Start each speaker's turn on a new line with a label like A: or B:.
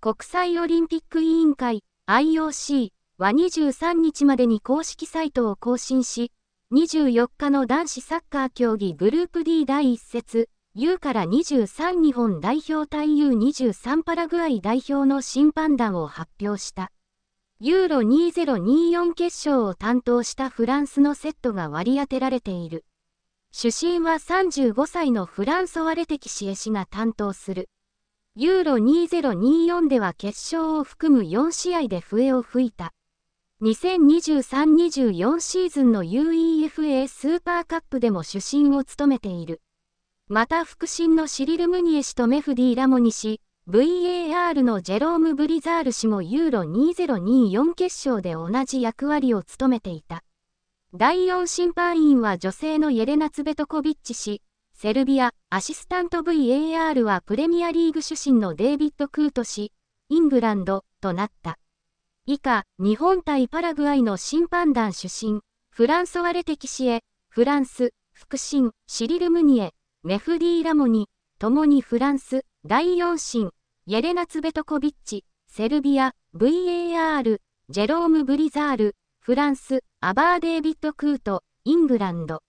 A: 国際オリンピック委員会 IOC は23日までに公式サイトを更新し、24日の男子サッカー競技グループ D 第1節 U から23日本代表対 U23 パラグアイ代表の審判団を発表した。ユーロ2024決勝を担当したフランスのセットが割り当てられている。主審は35歳のフランソワ・レテキシエ氏が担当する。ユーロ2024では決勝を含む4試合で笛を吹いた。2023-24シーズンの UEFA スーパーカップでも主審を務めている。また副審のシリル・ムニエ氏とメフディ・ラモニ氏、VAR のジェローム・ブリザール氏もユーロ2024決勝で同じ役割を務めていた。第4審判員は女性のイェレナ・ツベトコビッチ氏、セルビア、アシスタント VAR はプレミアリーグ主審のデイビッド・クート氏、イングランド、となった。以下、日本対パラグアイの審判団主審、フランソワ・レテキシエ、フランス、副審、シリル・ムニエ、メフディ・ラモニ、ともにフランス、第4審、エレナツ・ベトコビッチ、セルビア、VAR、ジェローム・ブリザール、フランス、アバー・デイビッド・クート、イングランド。